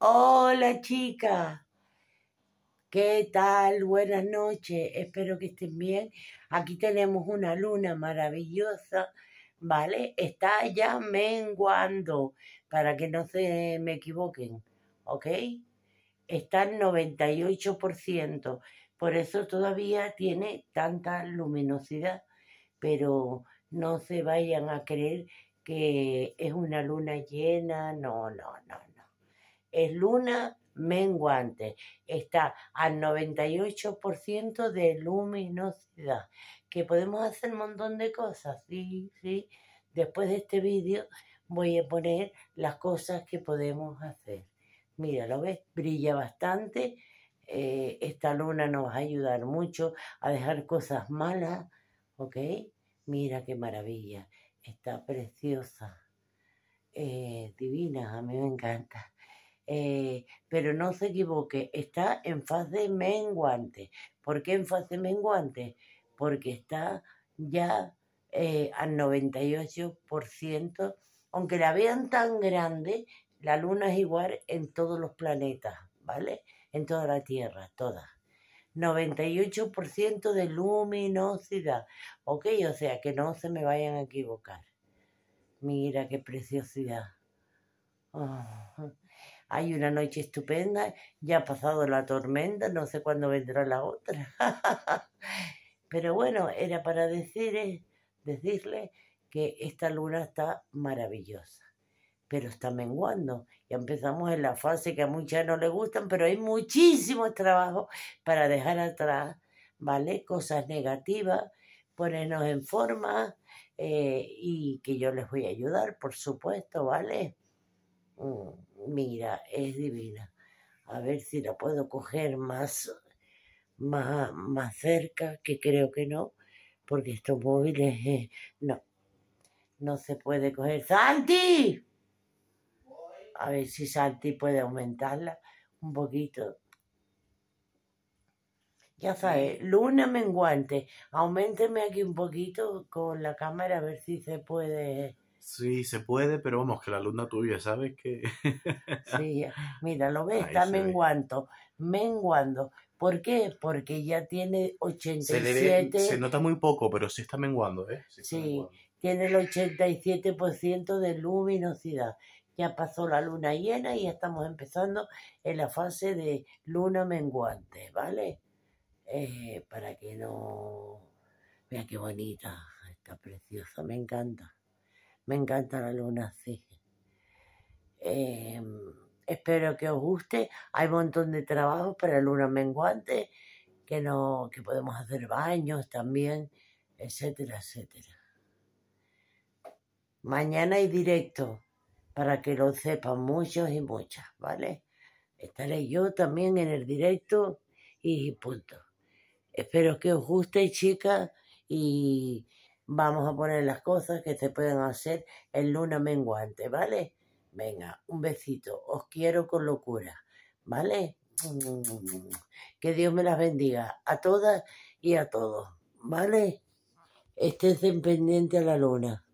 Hola chicas, ¿qué tal? Buenas noches, espero que estén bien. Aquí tenemos una luna maravillosa, ¿vale? Está ya menguando, para que no se me equivoquen, ¿ok? Está al 98%, por eso todavía tiene tanta luminosidad, pero no se vayan a creer que es una luna llena, no, no, no es luna menguante. Está al 98% de luminosidad, que podemos hacer un montón de cosas, sí, sí. Después de este vídeo voy a poner las cosas que podemos hacer. Mira, ¿lo ves? Brilla bastante. Eh, esta luna nos va a ayudar mucho a dejar cosas malas, ¿ok? Mira qué maravilla. Está preciosa. Eh, divina, a mí me encanta. Eh, pero no se equivoque, está en fase menguante. ¿Por qué en fase menguante? Porque está ya eh, al 98%, aunque la vean tan grande, la luna es igual en todos los planetas, ¿vale? En toda la Tierra, todas. 98% de luminosidad. Ok, o sea, que no se me vayan a equivocar. Mira qué preciosidad. Ah, hay una noche estupenda, ya ha pasado la tormenta, no sé cuándo vendrá la otra. Pero bueno, era para decirles eh, decirle que esta luna está maravillosa, pero está menguando. Ya empezamos en la fase que a muchas no le gustan, pero hay muchísimo trabajo para dejar atrás, ¿vale? Cosas negativas, ponernos en forma eh, y que yo les voy a ayudar, por supuesto, ¿vale? Mm, mira, es divina. A ver si la puedo coger más, más, más cerca, que creo que no, porque estos móviles eh, no, no se puede coger. ¡Santi! A ver si Santi puede aumentarla un poquito. Ya sabes, luna menguante, aumenteme aquí un poquito con la cámara a ver si se puede Sí, se puede, pero vamos, que la luna tuya, ¿sabes qué? sí, eh, mira, lo ves, está menguando, menguando. ¿Por qué? Porque ya tiene 87... Se, se nota muy poco, pero sí está menguando, ¿eh? Sí, tiene el 87% de luminosidad. Ya pasó la luna llena y ya estamos empezando en la fase de luna menguante, ¿vale? Eh, para que no... Mira qué bonita, está preciosa, me encanta. Me encanta la luna, sí. Em, espero que os guste. Hay un montón de trabajos para luna menguante que no que podemos hacer baños también, etcétera, etcétera. Mañana hay directo para que lo sepan muchos y muchas, ¿vale? Estaré yo también en el directo y punto. Espero que os guste, chicas, y vamos a poner las cosas que se pueden hacer en luna menguante, ¿vale? Venga, un besito, os quiero con locura, ¿vale? Que Dios me las bendiga a todas y a todos, ¿vale? Estén pendientes a la luna.